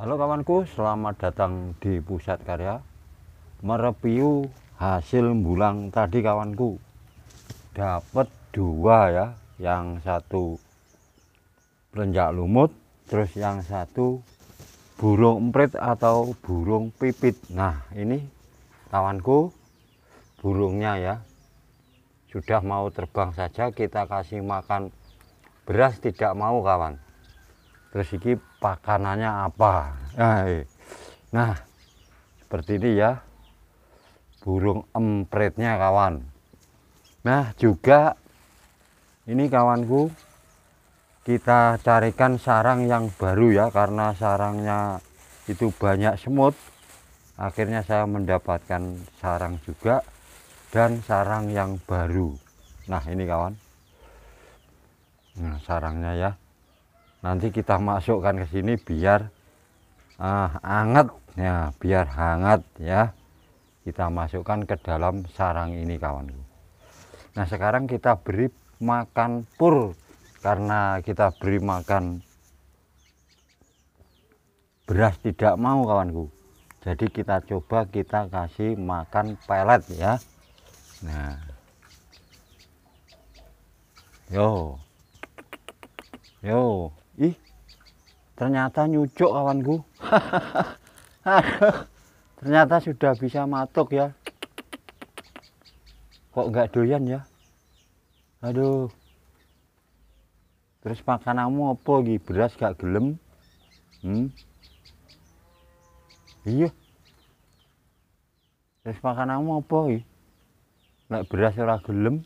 Halo kawanku, selamat datang di Pusat Karya. Mereview hasil bulang tadi kawanku. Dapat dua ya, yang satu perenjak lumut, terus yang satu burung emprit atau burung pipit. Nah, ini kawanku burungnya ya. Sudah mau terbang saja kita kasih makan beras tidak mau kawan terus ini pakanannya apa nah, eh. nah seperti ini ya burung empretnya kawan nah juga ini kawanku kita carikan sarang yang baru ya karena sarangnya itu banyak semut akhirnya saya mendapatkan sarang juga dan sarang yang baru nah ini kawan nah, sarangnya ya nanti kita masukkan ke sini biar uh, hangat ya biar hangat ya kita masukkan ke dalam sarang ini kawan nah sekarang kita beri makan pur karena kita beri makan beras tidak mau kawanku jadi kita coba kita kasih makan pelet ya nah yo yo ih ternyata nyucuk kawanku ternyata sudah bisa matuk ya kok nggak doyan ya aduh terus makananmu apa lagi beras gak gelem hmm? iya terus makananmu apa lagi nggak beras ora gelem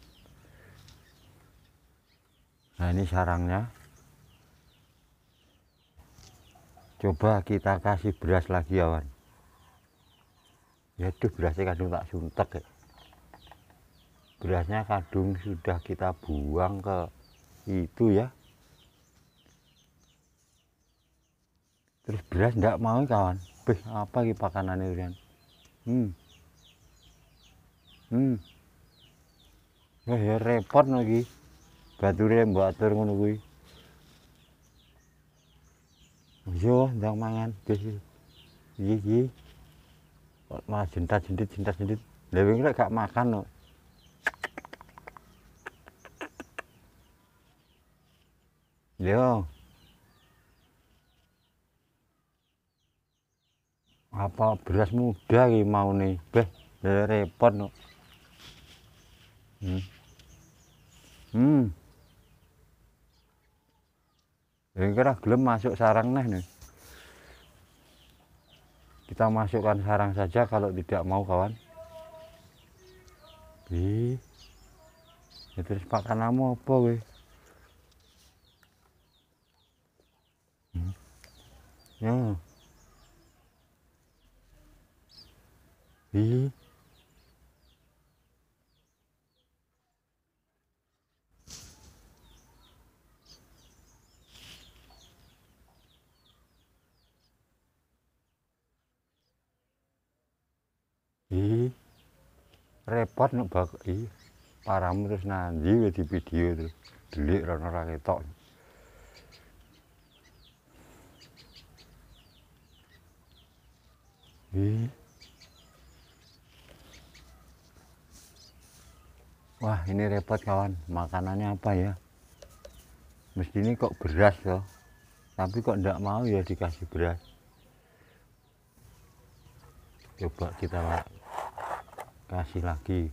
nah ini sarangnya coba kita kasih beras lagi ya Wan ya tuh berasnya kadung tak suntek ya. berasnya kadung sudah kita buang ke itu ya terus beras ndak mau kawan beh apa pakanan pakanannya Rian hmm hmm Wah, ya repot lagi batu mbak atur ngono Yo, ndang mangan. Iki iki. Ma cinta cinta cinta cinta. Lewe ora gak makan kok. Yo. Apa beras muda iki mau nih. Beh, repot kok. Hmm. Hmm. ya kira gelem masuk sarang neh nih kita masukkan sarang saja kalau tidak mau kawan bi ya terus pakan kamu apa weh hmm. ya bi repot nek bak iya paramu terus nanti di video terus delik rono ra ketok Wah ini repot kawan, makanannya apa ya? Mesti ini kok beras loh, tapi kok ndak mau ya dikasih beras. Coba kita kasih lagi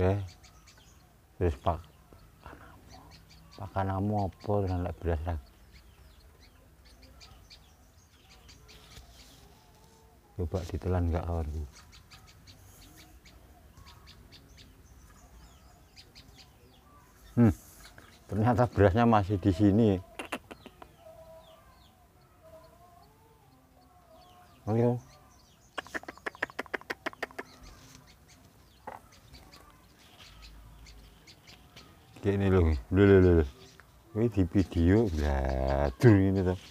ya eh, terus pak pakan kamu apa dengan lek beras lagi coba ditelan nggak kawan hmm ternyata berasnya masih di sini Ayo. Kayak ini loh, loh loh loh. Ini di video, bladur ini tuh.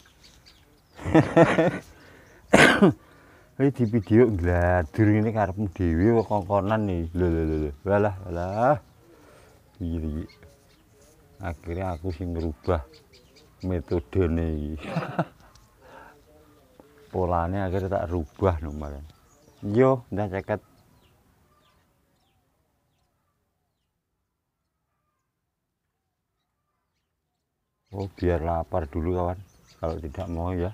Ini di video, bladur ini karena dewi, kongkonan nih. Loh loh loh, walah walah. Gini iya, iya. gini akhirnya aku sih ngerubah metode nih polanya akhirnya tak rubah nomornya yo udah ceket Oh biar lapar dulu kawan kalau tidak mau ya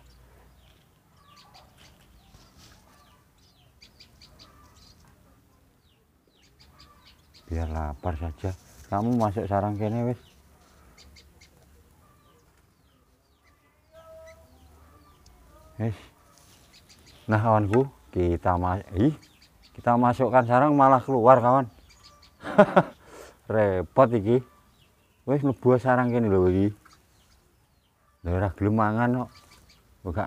biar lapar saja kamu masuk sarang kene wes. eh Nah kawanku, kita Ih, kita masukkan sarang malah keluar kawan. Repot iki. Wes mlebu sarang kene lho iki. Daerah gelemangan kok. Buka.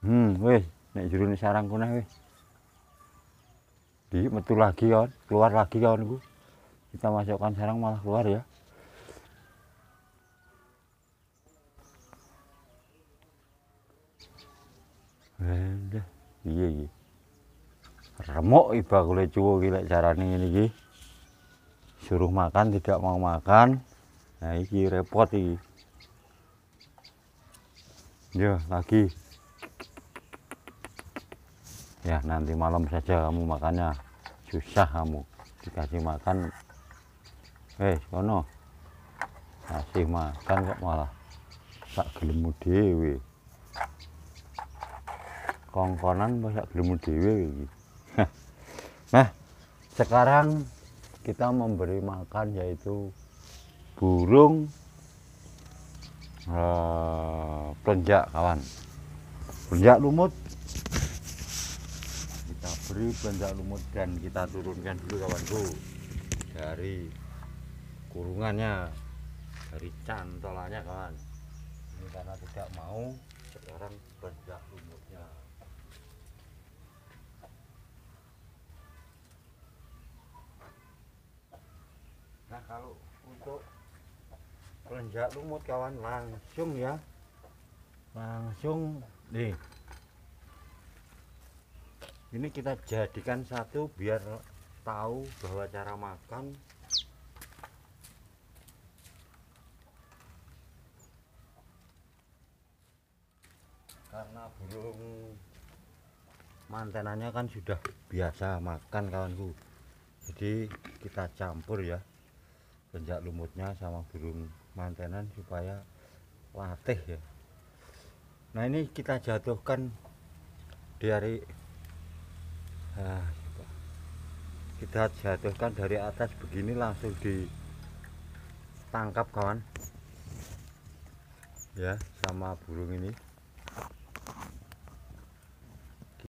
Hmm, wes nek jurune sarang naik wes. Di metu lagi kawan, keluar lagi kawanku. Kita masukkan sarang malah keluar ya. Lha iya iya. Remuk iba kule cuwo gila cara nih ini gih Suruh makan tidak mau makan. Nah iki repot iki. Ya, lagi. Ya, nanti malam saja kamu makannya. Susah kamu. Dikasih makan. Eh, kono. Kasih makan kok malah. Tak gelemu dewi kongkonan masa gelemu dewe nah sekarang kita memberi makan yaitu burung uh, eh, penjak kawan Penjak lumut kita beri penjak lumut dan kita turunkan dulu kawanku dari kurungannya dari cantolannya kawan ini karena tidak mau sekarang penjak lumut nah kalau untuk pelenjak lumut kawan langsung ya langsung nih ini kita jadikan satu biar tahu bahwa cara makan karena burung mantenannya kan sudah biasa makan kawanku jadi kita campur ya sejak lumutnya sama burung mantenan supaya latih ya nah ini kita jatuhkan dari nah, kita jatuhkan dari atas begini langsung ditangkap kawan ya sama burung ini